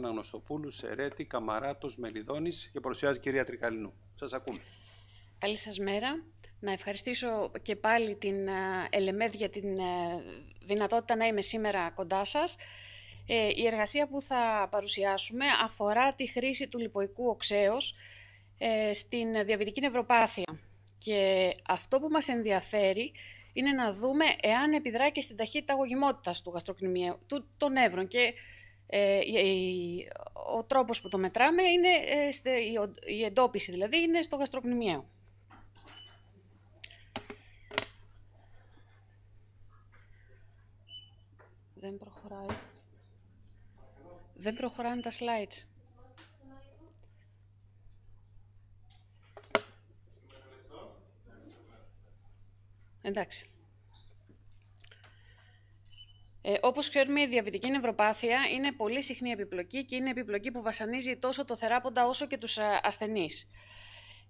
Παναγνωστοπούλου, Σερέτη, Καμαράτος, μελιδόνη και παρουσιάζει κυρία Τρικαλινού. Σας ακούμε. Καλή μέρα. Να ευχαριστήσω και πάλι την ε, ΕΛΕΜΕΔ για την ε, δυνατότητα να είμαι σήμερα κοντά σας. Ε, η εργασία που θα παρουσιάσουμε αφορά τη χρήση του λιποϊκού οξέως στην διαβητική νευροπάθεια. Και αυτό που μας ενδιαφέρει είναι να δούμε εάν επιδρά και στην ταχύτητα αγωγημότητας του γαστροκνημίου του, των νεύρων ε, ο τρόπος που το μετράμε είναι, ε, η εντόπιση δηλαδή είναι στο γαστροπνημιαίο. Δεν προχωράει. Δεν προχωράνε τα slides. Εντάξει. Ε, Όπως ξέρουμε, η διαβητική νευροπάθεια είναι πολύ συχνή επιπλοκή και είναι επιπλοκή που βασανίζει τόσο το θεράποντα όσο και τους ασθενείς.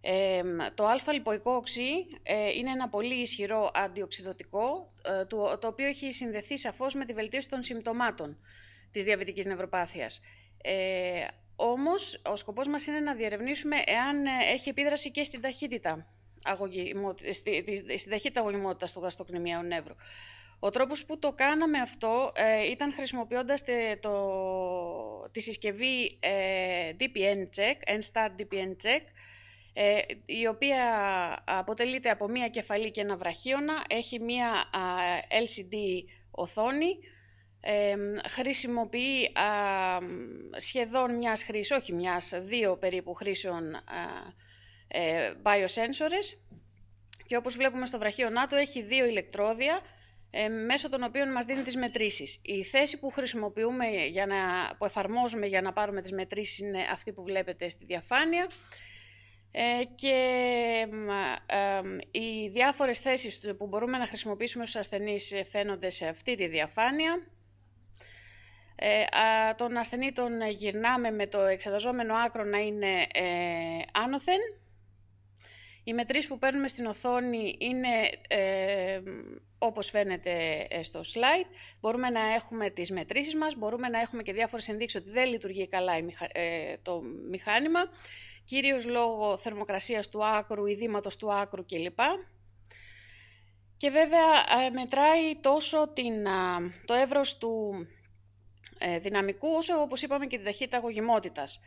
Ε, το α-λιποϊκό οξύ ε, είναι ένα πολύ ισχυρό αντιοξυδοτικό, ε, το, το οποίο έχει συνδεθεί σαφώς με τη βελτίωση των συμπτωμάτων της διαβητικής νευροπάθειας. Ε, όμως, ο σκοπός μας είναι να διερευνήσουμε εάν ε, έχει επίδραση και στην ταχύτητα, αγωγημό, στη, στη, ταχύτητα αγωγημότητας του γαστοκνημιαίου νεύρου. Ο τρόπος που το κάναμε αυτό ε, ήταν χρησιμοποιώντας το, τη συσκευή ε, DPN Check, NSTAT DPN Check, ε, η οποία αποτελείται από μία κεφαλή και ένα βραχίωνα, έχει μία LCD οθόνη, ε, χρησιμοποιεί σχεδόν μιας χρήσης, όχι μιας, δύο περίπου χρήσεων biosensors και όπως βλέπουμε στο βραχίωνά του έχει δύο ηλεκτρόδια, ε, μέσω των οποίων μας δίνει τις μετρήσεις. Η θέση που χρησιμοποιούμε, για να, που εφαρμόζουμε για να πάρουμε τις μετρήσεις είναι αυτή που βλέπετε στη διαφάνεια ε, και ε, οι διάφορες θέσεις που μπορούμε να χρησιμοποιήσουμε στους ασθενείς φαίνονται σε αυτή τη διαφάνεια. Ε, τον ασθενή τον γυρνάμε με το εξεταζόμενο άκρο να είναι άνωθεν οι μετρήσεις που παίρνουμε στην οθόνη είναι ε, όπως φαίνεται ε, στο slide. Μπορούμε να έχουμε τις μετρήσεις μας, μπορούμε να έχουμε και διάφορες ενδείξεις ότι δεν λειτουργεί καλά ε, το μηχάνημα, κυρίως λόγω θερμοκρασίας του άκρου, ειδήματος του άκρου κλπ. Και βέβαια ε, μετράει τόσο την, το εύρος του δυναμικού, όσο όπως είπαμε και την ταχύτητα αγωγημότητας.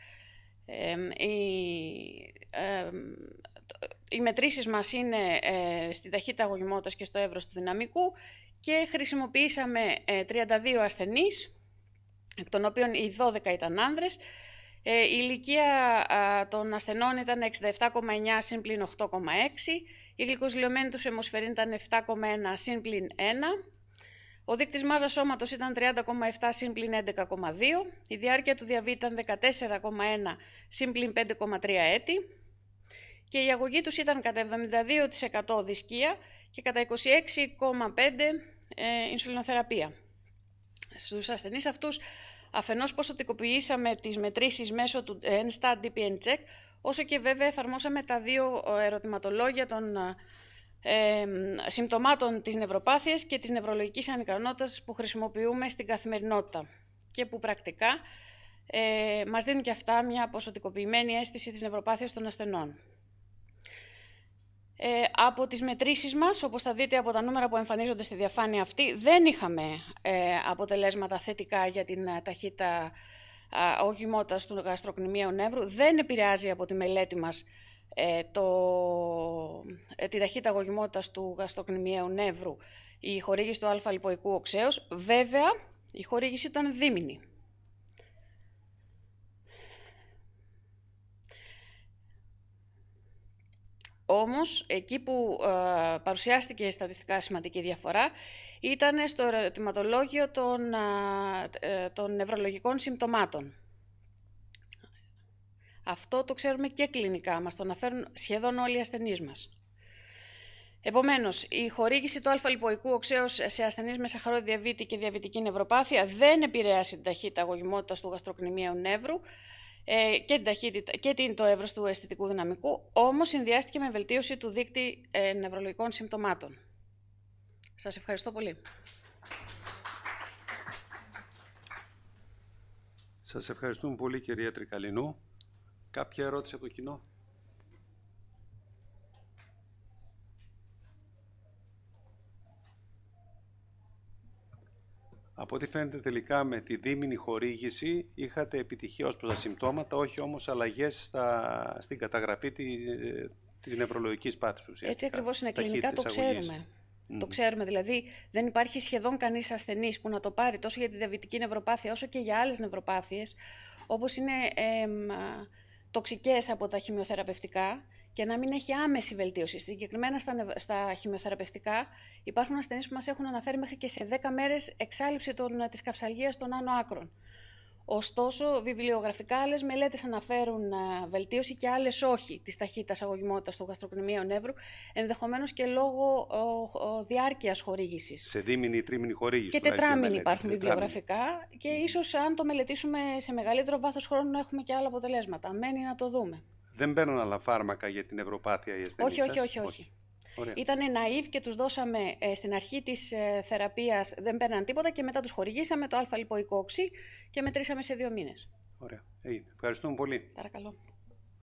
η, οι μετρήσεις μας είναι ε, στη ταχύτητα αγωγημότητας και στο εύρος του δυναμικού και χρησιμοποιήσαμε 32 ε, ασθενείς, εκ των οποίων οι 12 ήταν άνδρες. Ε, η ηλικία των ασθενών ήταν 67,9 σύμπλην 8,6. Η γλυκοζηλιωμένη τους αιμοσφαιρή ήταν 7,1 σύμπλην 1. Ο δείκτης μάζας σώματος ήταν 30,7 σύμπλην 11,2. Η διάρκεια του διαβήτη ήταν 14,1 σύμπλην 5,3 έτη και η αγωγή τους ήταν κατά 72% δισκία και κατά 26,5% ε, ινσουλινοθεραπεία. Στους ασθενείς αυτούς αφενός ποσοτικοποιήσαμε τις μετρήσεις μέσω του ENSTAT ε, DPN Check, όσο και βέβαια εφαρμόσαμε τα δύο ε, ερωτηματολόγια των ε, συμπτωμάτων της νευροπάθειας και της νευρολογικής ανικανότητας που χρησιμοποιούμε στην καθημερινότητα και που πρακτικά ε, μας δίνουν και αυτά μια ποσοτικοποιημένη αίσθηση της νευροπάθειας των ασθενών. Ε, από τις μετρήσεις μας, όπως θα δείτε από τα νούμερα που εμφανίζονται στη διαφάνεια αυτή, δεν είχαμε ε, αποτελέσματα θετικά για την ε, ταχύτητα οχημότητας του γαστροκνημίου νεύρου. Δεν επηρεάζει από τη μελέτη μας ε, το, ε, τη ταχύτητα οχημότητας του γαστροκνημίου νεύρου η χορήγηση του α-λιποϊκού οξέως. Βέβαια, η χορήγηση ήταν δίμηνη. όμως εκεί που ε, παρουσιάστηκε στατιστικά σημαντική διαφορά ήταν στο ερωτηματολόγιο των, ε, ε νευρολογικών συμπτωμάτων. Αυτό το ξέρουμε και κλινικά, μας το αναφέρουν σχεδόν όλοι οι ασθενείς μας. Επομένως, η χορήγηση του αλφα-λιποϊκού οξέως σε ασθενείς με σακχαρώδη διαβήτη και διαβητική νευροπάθεια δεν επηρέασε την ταχύτητα αγωγημότητας του γαστροκνημίου νεύρου, ε, και, την ταχύτητα, το εύρος του αισθητικού δυναμικού, όμως συνδυάστηκε με βελτίωση του δίκτυ ε, νευρολογικών συμπτωμάτων. Σας ευχαριστώ πολύ. Σας ευχαριστούμε πολύ κυρία Τρικαλινού. Κάποια ερώτηση από το κοινό. Από ό,τι φαίνεται τελικά με τη δίμηνη χορήγηση είχατε επιτυχία ως προς τα συμπτώματα, όχι όμως αλλαγές στα, στην καταγραφή της, ε, της νευρολογικής πάθησης. Έτσι ακριβώς είναι κλινικά, το ξέρουμε. Το ξέρουμε. Δηλαδή, δεν υπάρχει σχεδόν κανείς ασθενής που να το πάρει τόσο για τη διαβητική νευροπάθεια όσο και για άλλες νευροπάθειες, όπως είναι ε, τοξικές από τα χημειοθεραπευτικά, και να μην έχει άμεση βελτίωση. Συγκεκριμένα στα, στα χημειοθεραπευτικά υπάρχουν ασθενείς που μας έχουν αναφέρει μέχρι και σε 10 μέρες εξάλληψη τη ε, της καυσαλγίας των άνω άκρων. Ωστόσο, βιβλιογραφικά άλλες μελέτες αναφέρουν ε, βελτίωση και άλλες όχι της ταχύτητας αγωγιμότητα του γαστροκνημίου νεύρου, ενδεχομένως και λόγω διάρκειας χορήγησης. Σε δίμηνη ή τρίμηνη χορήγηση. Και τετράμηνη υπάρχουν βιβλιογραφικά, και ίσως αν το μελετήσουμε σε μεγαλύτερο βάθος χρόνου να έχουμε και άλλα αποτελέσματα. Μένει να το δούμε. Δεν παίρνουν άλλα φάρμακα για την ευρωπάθεια η ασθενείς όχι, όχι, όχι, όχι. όχι. Ήτανε ναΐβ και τους δώσαμε ε, στην αρχή της ε, θεραπείας, δεν παίρναν τίποτα και μετά τους χορηγήσαμε το α-λιποϊκό και μετρήσαμε σε δύο μήνες. Ωραία. ευχαριστούμε πολύ. Παρακαλώ.